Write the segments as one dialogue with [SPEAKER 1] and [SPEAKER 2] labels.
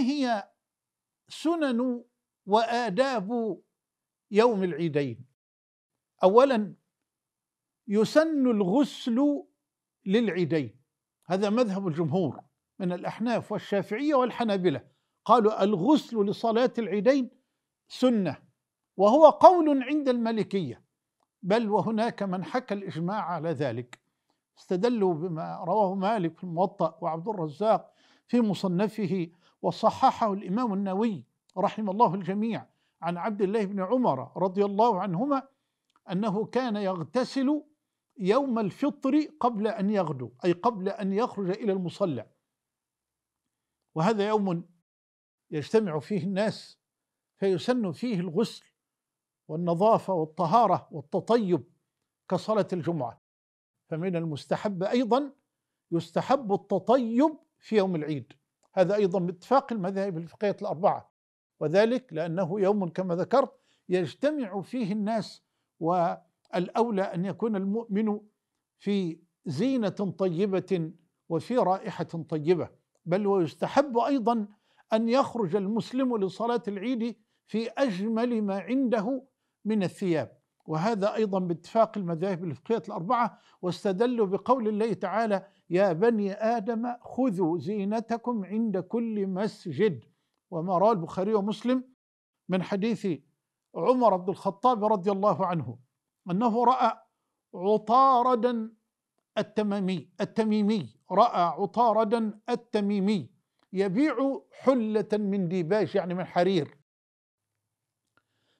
[SPEAKER 1] هي سنن وآداب يوم العيدين أولا يسن الغسل للعيدين هذا مذهب الجمهور من الأحناف والشافعية والحنابلة قالوا الغسل لصلاة العيدين سنة وهو قول عند المالكية بل وهناك من حكى الإجماع على ذلك استدلوا بما رواه مالك في الموطأ وعبد الرزاق في مصنفه وصححه الإمام النووي رحم الله الجميع عن عبد الله بن عمر رضي الله عنهما أنه كان يغتسل يوم الفطر قبل أن يغدو أي قبل أن يخرج إلى المصلى وهذا يوم يجتمع فيه الناس فيسن فيه الغسل والنظافة والطهارة والتطيب كصلاة الجمعة فمن المستحب أيضا يستحب التطيب في يوم العيد هذا أيضا باتفاق المذاهب الفقهية الأربعة وذلك لأنه يوم كما ذكرت يجتمع فيه الناس والأولى أن يكون المؤمن في زينة طيبة وفي رائحة طيبة بل ويستحب أيضا أن يخرج المسلم لصلاة العيد في أجمل ما عنده من الثياب وهذا أيضا باتفاق المذاهب الفقهية الأربعة واستدلوا بقول الله تعالى يا بني آدم خذوا زينتكم عند كل مسجد وما رواه البخاري ومسلم من حديث عمر بن الخطاب رضي الله عنه أنه رأى عطاردا التميمي التميمي رأى عطاردا التميمي يبيع حلة من ديباج يعني من حرير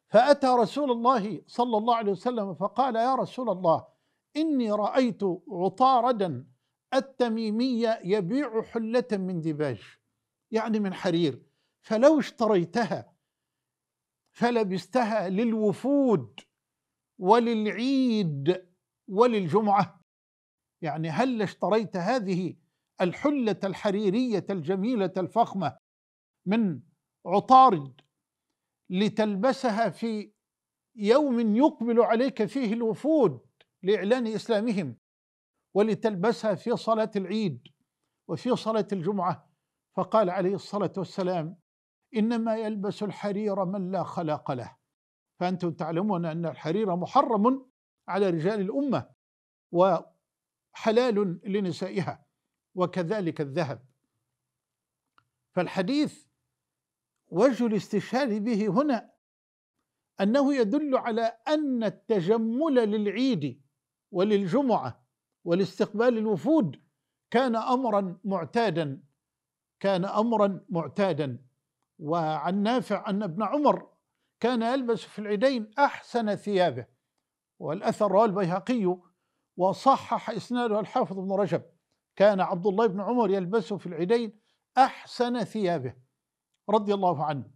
[SPEAKER 1] فأتى رسول الله صلى الله عليه وسلم فقال يا رسول الله إني رأيت عطاردا التميمية يبيع حلة من دباج يعني من حرير فلو اشتريتها فلبستها للوفود وللعيد وللجمعة يعني هل اشتريت هذه الحلة الحريرية الجميلة الفخمة من عطارد لتلبسها في يوم يقبل عليك فيه الوفود لإعلان إسلامهم ولتلبسها في صلاة العيد وفي صلاة الجمعة فقال عليه الصلاة والسلام إنما يلبس الحرير من لا خلاق له فأنتم تعلمون أن الحرير محرم على رجال الأمة وحلال لنسائها وكذلك الذهب فالحديث وجه الاستشهاد به هنا أنه يدل على أن التجمل للعيد وللجمعة ولاستقبال الوفود كان امرا معتادا كان امرا معتادا وعن نافع ان ابن عمر كان يلبس في العيدين احسن ثيابه والاثر رواه البيهقي وصحح اسناده الحافظ ابن رجب كان عبد الله بن عمر يلبس في العيدين احسن ثيابه رضي الله عنه